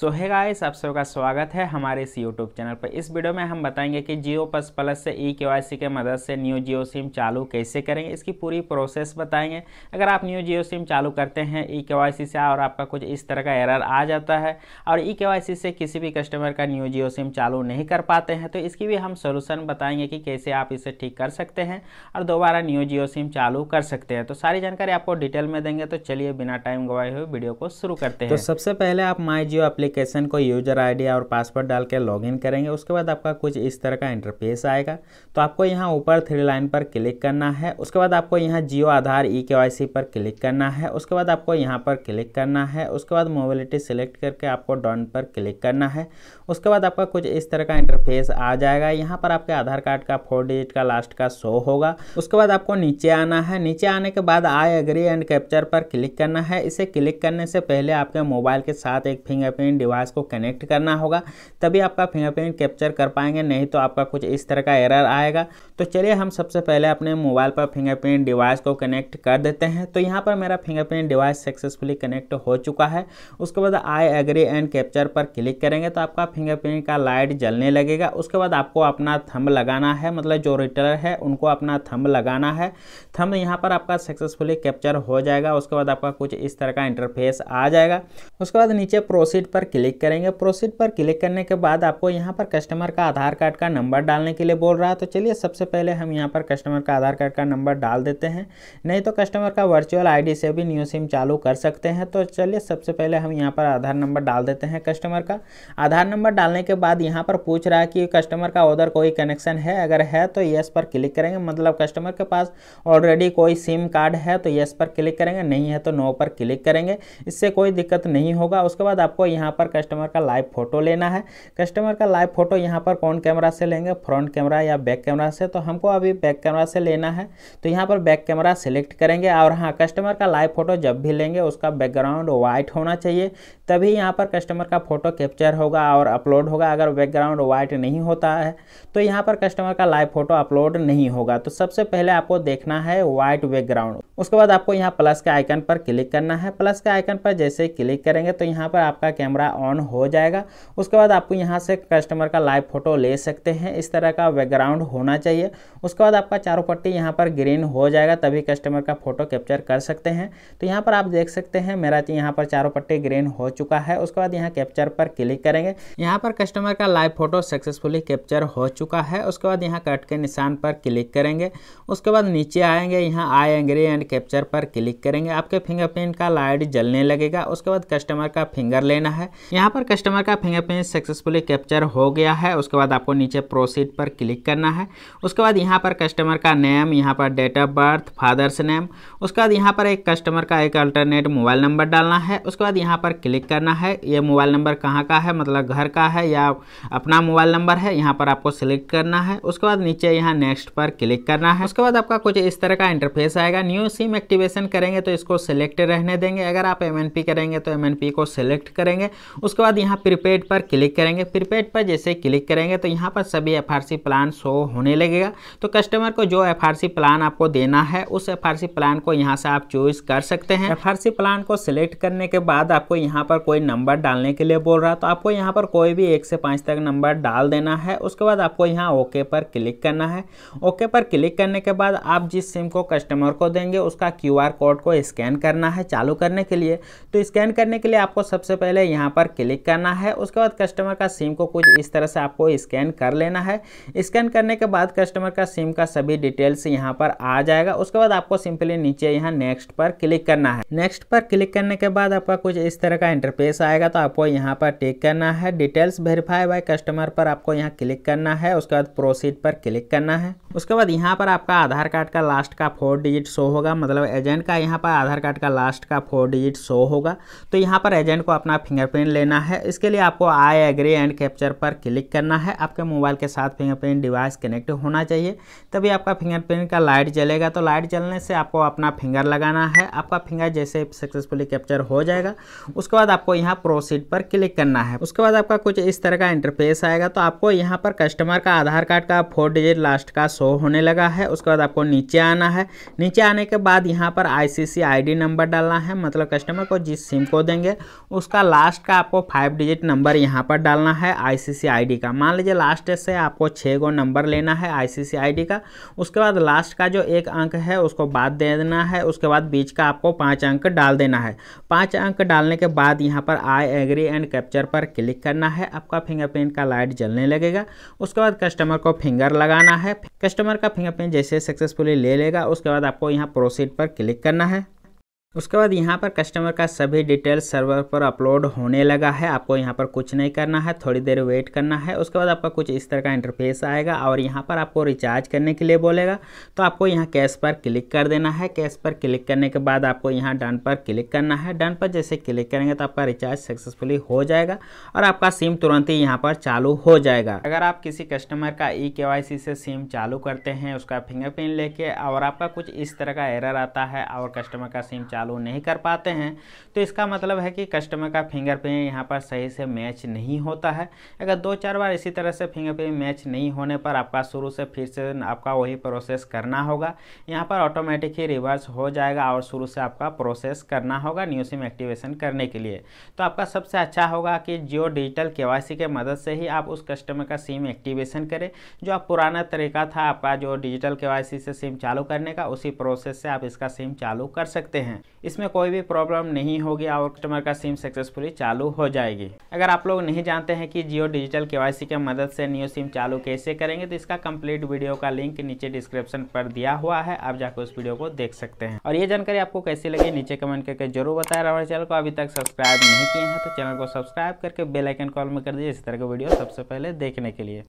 सो है गाइस आप सबका स्वागत है हमारे इस यूट्यूब चैनल पर इस वीडियो में हम बताएंगे कि जियो पस प्लस से ई e के के मदद से न्यू जियो सिम चालू कैसे करेंगे इसकी पूरी प्रोसेस बताएंगे अगर आप न्यू जियो सिम चालू करते हैं ई e के से और आपका कुछ इस तरह का एरर आ जाता है और ई e के से किसी भी कस्टमर का न्यू जियो सिम चालू नहीं कर पाते हैं तो इसकी भी हम सोल्यूशन बताएंगे कि कैसे आप इसे ठीक कर सकते हैं और दोबारा न्यू जियो सिम चालू कर सकते हैं तो सारी जानकारी आपको डिटेल में देंगे तो चलिए बिना टाइम गवाए हुए वीडियो को शुरू करते तो हैं तो सबसे पहले आप माई जियो अपने एप्लीकेशन को यूजर आईडी और पासवर्ड डाल के लॉगिन करेंगे उसके बाद आपका कुछ इस तरह का इंटरफेस आएगा तो आपको यहाँ ऊपर थ्री लाइन पर क्लिक करना है उसके बाद आपको यहाँ जियो आधार ई e के पर क्लिक करना है उसके बाद आपको यहाँ पर क्लिक करना है उसके बाद मोबिलिटी सिलेक्ट करके आपको डॉन पर क्लिक करना है उसके बाद आपका कुछ इस तरह का इंटरफेस आ जाएगा यहाँ पर आपके आधार कार्ड का फोर डिजिट का लास्ट का शो होगा उसके बाद आपको नीचे आना है नीचे आने के बाद आई एग्री एंड कैप्चर पर क्लिक करना है इसे क्लिक करने से पहले आपके मोबाइल के साथ एक फिंगरप्रिंट फिंगरप्रिंट डिवाइस को कनेक्ट करना होगा तभी आपका फिंगरप्रिंट कैप्चर कर पाएंगे नहीं तो आपका कुछ इस तरह का एरर आएगा तो चलिए हम सबसे पहले अपने मोबाइल पर फिंगरप्रिंट डिवाइस को कनेक्ट कर देते हैं तो यहाँ पर मेरा फिंगरप्रिंट डिवाइस सक्सेसफुली कनेक्ट हो चुका है उसके बाद आई एग्री एंड कैप्चर पर क्लिक करेंगे तो आपका फिंगरप्रिंट का लाइट जलने लगेगा उसके बाद आपको अपना थम्ब लगाना है मतलब जो रिटर है उनको अपना थम्ब लगाना है थम्ब यहाँ पर आपका सक्सेसफुली कैप्चर हो जाएगा उसके बाद आपका कुछ इस तरह का इंटरफेस आ जाएगा उसके बाद नीचे प्रोसीड पर क्लिक करेंगे प्रोसीड पर क्लिक करने के बाद आपको यहाँ पर कस्टमर का आधार कार्ड का नंबर डालने के लिए बोल रहा है तो चलिए सबसे पहले हम यहाँ पर कस्टमर का आधार कार्ड का नंबर डाल देते हैं नहीं तो कस्टमर का वर्चुअल आईडी से भी न्यू सिम चालू कर सकते हैं तो चलिए सबसे पहले हम यहाँ पर आधार नंबर डाल देते हैं कस्टमर का आधार नंबर डालने के बाद यहाँ पर पूछ रहा है कि कस्टमर का उधर कोई कनेक्शन है अगर है तो येस पर क्लिक करेंगे मतलब कस्टमर के पास ऑलरेडी कोई सिम कार्ड है तो येस पर क्लिक करेंगे नहीं है तो नो पर क्लिक करेंगे इससे कोई दिक्कत नहीं होगा उसके बाद आपको यहाँ पर कस्टमर का लाइव फोटो लेना है कस्टमर का लाइव फोटो यहाँ पर कौन कैमरा से लेंगे फ्रंट कैमरा या बैक कैमरा से तो हमको अभी बैक कैमरा से लेना है तो यहाँ पर बैक कैमरा सेलेक्ट करेंगे और हाँ कस्टमर का लाइव फोटो जब भी लेंगे उसका बैकग्राउंड वाइट होना चाहिए तभी यहाँ पर कस्टमर का फोटो कैप्चर होगा और अपलोड होगा अगर बैकग्राउंड वाइट नहीं होता है तो यहाँ पर कस्टमर का लाइव फोटो अपलोड नहीं होगा तो सबसे पहले आपको देखना है वाइट बैकग्राउंड उसके बाद आपको यहाँ प्लस के आइकन पर क्लिक करना है प्लस के आइकन पर जैसे क्लिक करेंगे तो यहाँ पर आपका कैमरा हमारा ऑन हो जाएगा उसके बाद आपको यहाँ से कस्टमर का लाइव फोटो ले सकते हैं इस तरह का बैकग्राउंड होना चाहिए उसके बाद आपका चारों पट्टी यहाँ पर ग्रीन हो जाएगा तभी कस्टमर का फोटो कैप्चर कर सकते हैं तो यहाँ पर आप देख सकते हैं मेरा यहाँ पर चारों पट्टी ग्रीन हो चुका है उसके बाद यहाँ कैप्चर पर क्लिक करेंगे यहाँ पर कस्टमर का लाइव फोटो सक्सेसफुली कैप्चर हो चुका है उसके बाद यहाँ कट के निशान पर क्लिक करेंगे उसके बाद नीचे आएंगे यहाँ आई एंग्री एंड कैप्चर पर क्लिक करेंगे आपके फिंगरप्रिंट का लाइट जलने लगेगा उसके बाद कस्टमर का फिंगर लेना है यहाँ पर कस्टमर का फिंगरप्रिंट सक्सेसफुली कैप्चर हो गया है उसके बाद आपको नीचे प्रोसीड पर क्लिक करना है उसके बाद यहाँ पर कस्टमर का नेम यहाँ पर date of birth father's name उसके बाद यहाँ पर एक कस्टमर का एक अल्टरनेट मोबाइल नंबर डालना है उसके बाद यहाँ पर क्लिक करना है ये मोबाइल नंबर कहाँ का है मतलब घर का है या अपना मोबाइल नंबर है यहाँ पर आपको सिलेक्ट करना है उसके बाद नीचे यहाँ नेक्स्ट पर क्लिक करना है उसके बाद आपका कुछ इस तरह का इंटरफेस आएगा न्यू सिम एक्टिवेशन करेंगे तो इसको सिलेक्ट रहने देंगे अगर आप एम करेंगे तो एम को सिलेक्ट करेंगे उसके बाद यहाँ प्रीपेड पर क्लिक करेंगे प्रीपेड पर जैसे क्लिक करेंगे तो यहाँ पर सभी एफ प्लान शो होने लगेगा तो कस्टमर को जो एफ प्लान आपको देना है उस एफ प्लान को यहाँ से आप चूज कर सकते हैं एफ प्लान को सिलेक्ट करने के बाद आपको यहाँ पर कोई नंबर डालने के लिए बोल रहा है तो आपको यहाँ पर कोई भी एक से पाँच तक नंबर डाल देना है उसके बाद आपको यहाँ ओके पर क्लिक करना है ओके पर क्लिक करने के बाद आप जिस सिम को कस्टमर को देंगे उसका क्यू कोड को स्कैन करना है चालू करने के लिए तो स्कैन करने के लिए आपको सबसे पहले यहाँ यहाँ पर क्लिक करना है उसके बाद कस्टमर का सिम को कुछ इस तरह से आपको स्कैन कर लेना है स्कैन करने के बाद कस्टमर का सिम का सभी डिटेल्स यहाँ पर आ जाएगा उसके बाद आपको सिंपली नीचे यहाँ नेक्स्ट पर क्लिक करना है नेक्स्ट पर क्लिक करने के बाद आपका कुछ इस तरह का इंटरफेस आएगा तो आपको यहाँ पर टिक करना है डिटेल्स वेरीफाई बाय कस्टमर पर आपको यहाँ क्लिक करना है उसके बाद प्रोसीड पर क्लिक करना है उसके बाद यहाँ पर आपका आधार कार्ड का लास्ट का फोर डिजिट शो होगा मतलब एजेंट का यहाँ पर आधार कार्ड का लास्ट का फोर डिजिट शो होगा तो यहाँ पर एजेंट को अपना फिंगर फिंगरप्रिंट लेना है इसके लिए आपको आई एग्री एंड कैप्चर पर क्लिक करना है आपके मोबाइल के साथ फिंगरप्रिंट डिवाइस कनेक्ट होना चाहिए तभी आपका फिंगरप्रिंट का लाइट जलेगा तो लाइट जलने से आपको अपना फिंगर लगाना है आपका फिंगर जैसे सक्सेसफुली कैप्चर हो जाएगा उसके बाद आपको यहाँ प्रोसीड पर क्लिक करना है उसके बाद आपका कुछ इस तरह का इंटरफेस आएगा तो आपको यहाँ पर कस्टमर का आधार कार्ड का फोर डिजिट लास्ट का शो होने लगा है उसके बाद आपको नीचे आना है नीचे आने के बाद यहाँ पर आई सी नंबर डालना है मतलब कस्टमर को जिस सिम को देंगे उसका लास्ट का आपको फाइव डिजिट नंबर यहाँ पर डालना है आईसीसी आईडी का मान लीजिए लास्ट से आपको छः गो नंबर लेना है आईसीसी आईडी का उसके बाद लास्ट का जो एक अंक है उसको बाद दे देना है उसके बाद बीच का आपको पाँच अंक डाल देना है पाँच अंक डालने के बाद यहाँ पर आई एग्री एंड कैप्चर पर क्लिक करना है आपका फिंगरप्रिंट का लाइट जलने लगेगा उसके बाद कस्टमर को फिंगर लगाना है कस्टमर का फिंगरप्रिंट जैसे सक्सेसफुली ले लेगा उसके बाद आपको यहाँ प्रोसीड पर क्लिक करना है उसके बाद यहाँ पर कस्टमर का सभी डिटेल सर्वर पर अपलोड होने लगा है आपको यहाँ पर कुछ नहीं करना है थोड़ी देर वेट करना है उसके बाद आपका कुछ इस तरह का इंटरफेस आएगा और यहाँ पर आपको रिचार्ज करने के लिए बोलेगा तो आपको यहाँ कैश पर क्लिक कर देना है कैश पर क्लिक करने के बाद आपको यहाँ डन पर क्लिक करना है डन पर जैसे क्लिक करेंगे तो आपका रिचार्ज सक्सेसफुली हो जाएगा और आपका सिम तुरंत ही यहाँ पर चालू हो जाएगा अगर आप किसी कस्टमर का ई e के से सिम चालू करते हैं उसका फिंगरप्रिंट लेके और आपका कुछ इस तरह का एरर आता है और कस्टमर का सिम चालू नहीं कर पाते हैं तो इसका मतलब है कि कस्टमर का फिंगरप्रिंट यहाँ पर सही से मैच नहीं होता है अगर दो चार बार इसी तरह से फिंगरप्रिंट मैच नहीं होने पर आपका शुरू से फिर से आपका वही प्रोसेस करना होगा यहाँ पर ऑटोमेटिक ही रिवर्स हो जाएगा और शुरू से आपका प्रोसेस करना होगा न्यू सिम एक्टिवेशन करने के लिए तो आपका सबसे अच्छा होगा कि जियो डिजिटल के के मदद से ही आप उस कस्टमर का सिम एक्टिवेशन करें जो आप पुराना तरीका था आपका जो डिजिटल के से सिम चालू करने का उसी प्रोसेस से आप इसका सिम चालू कर सकते हैं इसमें कोई भी प्रॉब्लम नहीं होगी और कस्टमर का सिम सक्सेसफुली चालू हो जाएगी अगर आप लोग नहीं जानते हैं कि जियो डिजिटल केवाईसी के मदद से न्यू सिम चालू कैसे करेंगे तो इसका कंप्लीट वीडियो का लिंक नीचे डिस्क्रिप्शन पर दिया हुआ है आप जाकर उस वीडियो को देख सकते हैं और ये जानकारी आपको कैसी लगी नीचे कमेंट करके जरूर बताया हमारे चैनल को अभी तक सब्सक्राइब नहीं किए हैं तो चैनल को सब्सक्राइब करके बेलाइकन कॉल में कर दीजिए इस तरह के वीडियो सबसे पहले देखने के लिए